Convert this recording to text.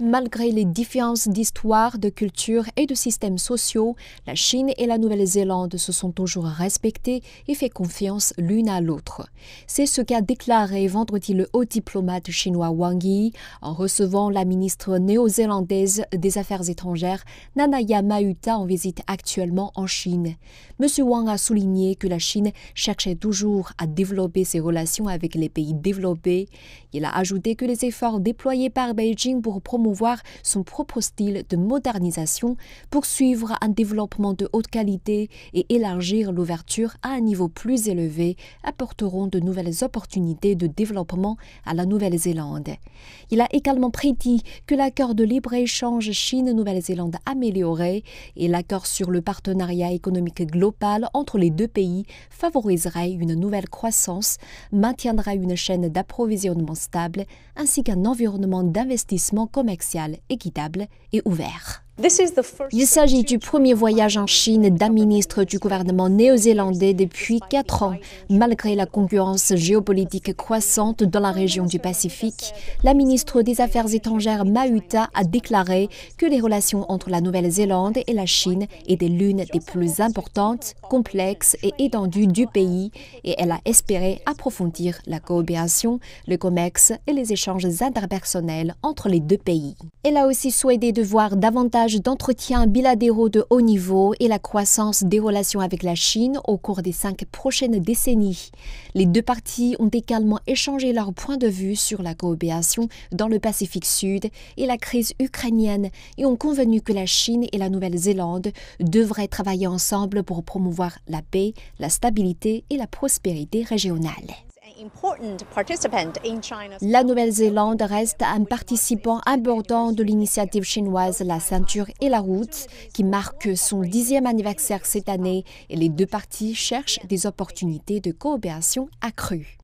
Malgré les différences d'histoire, de culture et de systèmes sociaux, la Chine et la Nouvelle-Zélande se sont toujours respectées et fait confiance l'une à l'autre. C'est ce qu'a déclaré vendredi le haut diplomate chinois Wang Yi en recevant la ministre néo-zélandaise des Affaires étrangères Nanaya Mahuta en visite actuellement en Chine. monsieur Wang a souligné que la Chine cherchait toujours à développer ses relations avec les pays développés. Il a ajouté que les efforts déployés par Beijing pour promouvoir voir son propre style de modernisation, poursuivre un développement de haute qualité et élargir l'ouverture à un niveau plus élevé apporteront de nouvelles opportunités de développement à la Nouvelle-Zélande. Il a également prédit que l'accord de libre-échange Chine-Nouvelle-Zélande amélioré et l'accord sur le partenariat économique global entre les deux pays favoriserait une nouvelle croissance, maintiendra une chaîne d'approvisionnement stable ainsi qu'un environnement d'investissement commercial équitable et ouvert. Il s'agit du premier voyage en Chine d'un ministre du gouvernement néo-zélandais depuis quatre ans. Malgré la concurrence géopolitique croissante dans la région du Pacifique, la ministre des Affaires étrangères Mahuta a déclaré que les relations entre la Nouvelle-Zélande et la Chine étaient l'une des plus importantes, complexes et étendues du pays et elle a espéré approfondir la coopération, le commerce et les échanges interpersonnels entre les deux pays. Elle a aussi souhaité de voir davantage d'entretiens bilatéraux de haut niveau et la croissance des relations avec la Chine au cours des cinq prochaines décennies. Les deux parties ont également échangé leurs points de vue sur la coopération dans le Pacifique Sud et la crise ukrainienne et ont convenu que la Chine et la Nouvelle-Zélande devraient travailler ensemble pour promouvoir la paix, la stabilité et la prospérité régionale. La Nouvelle-Zélande reste un participant important de l'initiative chinoise La ceinture et la route, qui marque son dixième anniversaire cette année, et les deux parties cherchent des opportunités de coopération accrues.